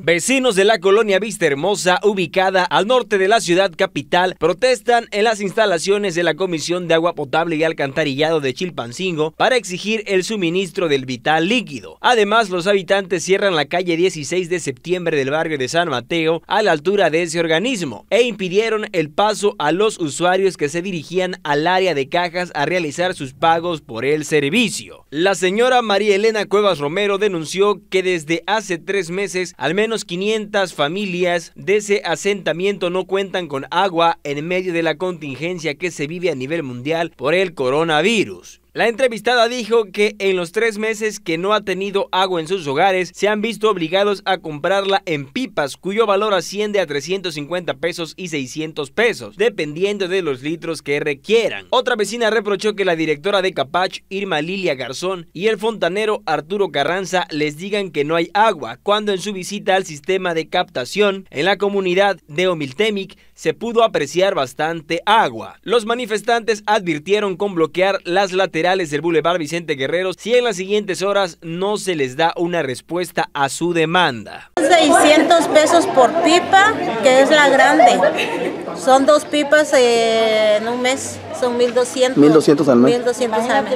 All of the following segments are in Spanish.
Vecinos de la colonia Vista Hermosa, ubicada al norte de la ciudad capital, protestan en las instalaciones de la Comisión de Agua Potable y Alcantarillado de Chilpancingo para exigir el suministro del vital líquido. Además, los habitantes cierran la calle 16 de septiembre del barrio de San Mateo a la altura de ese organismo e impidieron el paso a los usuarios que se dirigían al área de cajas a realizar sus pagos por el servicio. La señora María Elena Cuevas Romero denunció que desde hace tres meses al menos menos 500 familias de ese asentamiento no cuentan con agua en medio de la contingencia que se vive a nivel mundial por el coronavirus. La entrevistada dijo que en los tres meses que no ha tenido agua en sus hogares, se han visto obligados a comprarla en pipas, cuyo valor asciende a 350 pesos y 600 pesos, dependiendo de los litros que requieran. Otra vecina reprochó que la directora de Capach, Irma Lilia Garzón, y el fontanero Arturo Carranza les digan que no hay agua, cuando en su visita al sistema de captación en la comunidad de Omiltemic se pudo apreciar bastante agua. Los manifestantes advirtieron con bloquear las laterales del Boulevard Vicente Guerrero si en las siguientes horas no se les da una respuesta a su demanda. 600 pesos por pipa, que es la grande. Son dos pipas eh, en un mes, son 1.200. 1.200 al mes. al mes. que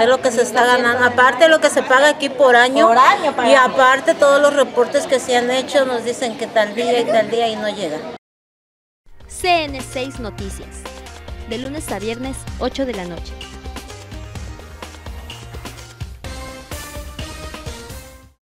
es lo que se está ganando. Aparte lo que se paga aquí por año. Por año y aparte todos los reportes que se han hecho nos dicen que tal día y tal día y no llega. CN6 Noticias. De lunes a viernes, 8 de la noche.